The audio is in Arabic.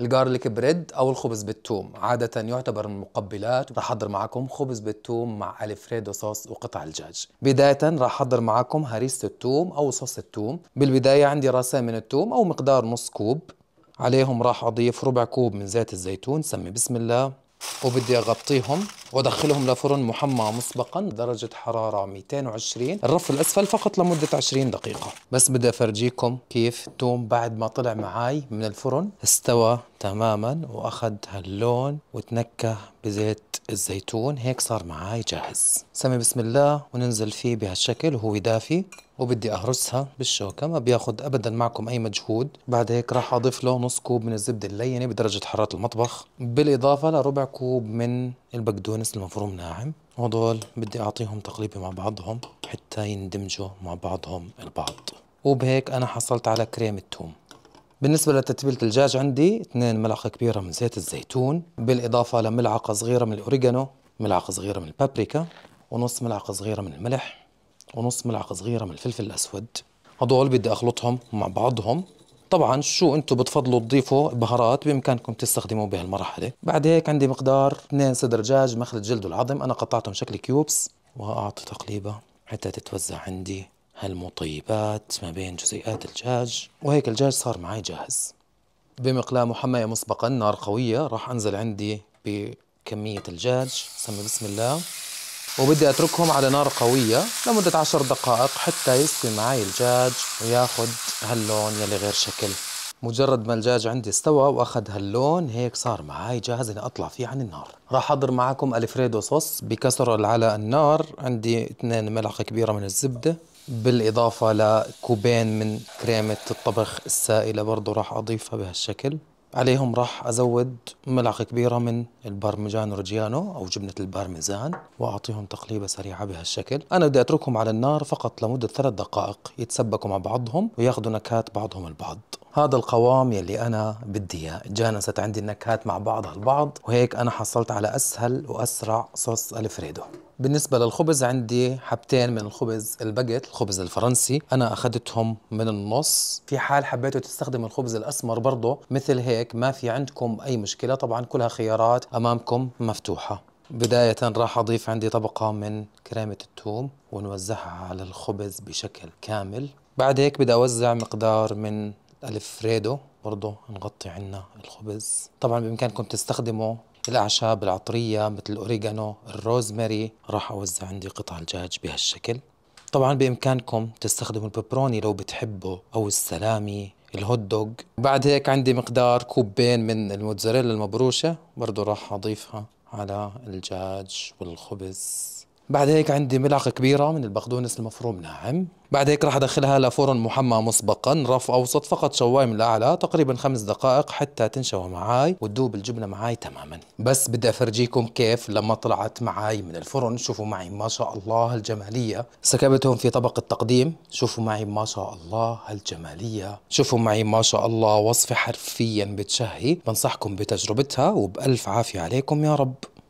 الجارليك بريد او الخبز بالثوم عاده يعتبر من المقبلات رح احضر معكم خبز بالثوم مع الفريدو صوص وقطع الدجاج بدايه رح احضر معكم هريسه الثوم او صوص الثوم بالبدايه عندي راسين من الثوم او مقدار نص كوب عليهم راح اضيف ربع كوب من زيت الزيتون سمي بسم الله وبدي اغطيهم وادخلهم لفرن محمى مسبقا درجة حرارة 220 الرف الأسفل فقط لمدة 20 دقيقة بس بدي أفرجيكم كيف التوم بعد ما طلع معاي من الفرن استوى تماما واخذ هاللون وتنكه بزيت الزيتون هيك صار معاي جاهز سمي بسم الله وننزل فيه بهالشكل وهو دافي وبدي اهرسها بالشوكه ما بياخذ ابدا معكم اي مجهود بعد هيك راح اضيف له نص كوب من الزبده اللينه بدرجه حراره المطبخ بالاضافه لربع كوب من البقدونس المفروم ناعم وهدول بدي اعطيهم تقليبه مع بعضهم حتى يندمجوا مع بعضهم البعض وبهيك انا حصلت على كريمه توم بالنسبة لتتبيلة الدجاج عندي 2 ملعقة كبيرة من زيت الزيتون بالإضافة لملعقة صغيرة من الأوريجانو ملعقة صغيرة من البابريكا ونص ملعقة صغيرة من الملح ونص ملعقة صغيرة من الفلفل الأسود هدول بدي أخلطهم مع بعضهم طبعا شو انتم بتفضلوا تضيفوا بهارات بامكانكم تستخدموا بهالمرحله بعد هيك عندي مقدار 2 صدر دجاج مخلط جلد العظم انا قطعتهم شكل كيوبس واعطي تقليبه حتى تتوزع عندي هالمطيبات ما بين جزيئات الدجاج وهيك الدجاج صار معي جاهز بمقلاة محمية مسبقا نار قوية راح أنزل عندي بكمية الدجاج سمي بسم الله وبدي أتركهم على نار قوية لمدة عشر دقائق حتى يستوي معي الدجاج وياخد هاللون يلي غير شكل مجرد ما الدجاج عندي استوى واخذ هاللون هيك صار معي جاهز اني اطلع فيه عن النار راح احضر معكم الفريدو صوص بكسر على النار عندي 2 ملعقه كبيره من الزبده بالإضافة لكوبين من كريمة الطبخ السائلة برضو راح أضيفها بهالشكل عليهم راح أزود ملعقة كبيرة من البارميجان رجيانو أو جبنة البارميزان وأعطيهم تقليبة سريعة بهالشكل أنا بدي أتركهم على النار فقط لمدة ثلاث دقائق يتسبكوا مع بعضهم وياخذوا نكهات بعضهم البعض هذا القوام يلي أنا بدي إياه تجانست عندي النكهات مع بعضها البعض وهيك أنا حصلت على أسهل وأسرع صوص ألفريدو بالنسبة للخبز عندي حبتين من الخبز الباجيت الخبز الفرنسي أنا أخذتهم من النص في حال حبيتوا تستخدموا الخبز الأسمر برضه مثل هيك ما في عندكم أي مشكلة طبعا كلها خيارات أمامكم مفتوحة بداية راح أضيف عندي طبقة من كريمة الثوم ونوزعها على الخبز بشكل كامل بعد هيك بدي أوزع مقدار من الفريدو برضه نغطي عنا الخبز طبعا بإمكانكم تستخدموا الأعشاب العطرية مثل الأوريجانو الروزماري راح أوزع عندي قطع الدجاج بهالشكل طبعا بإمكانكم تستخدموا البيبروني لو بتحبوا أو السلامي الهوت دوغ بعد هيك عندي مقدار كوبين من الموتزاريلا المبروشة برضو راح أضيفها على الدجاج والخبز بعد هيك عندي ملعقة كبيرة من البقدونس المفروم ناعم بعد هيك راح ادخلها لفرن محمى مسبقا رف اوسط فقط شواي من الاعلى تقريبا خمس دقائق حتى تنشوى معاي وتذوب الجبنه معاي تماما بس بدي افرجيكم كيف لما طلعت معاي من الفرن شوفوا معي ما شاء الله الجماليه سكبتهم في طبق التقديم شوفوا معي ما شاء الله الجماليه شوفوا معي ما شاء الله وصفه حرفيا بتشهي بنصحكم بتجربتها وبالف عافيه عليكم يا رب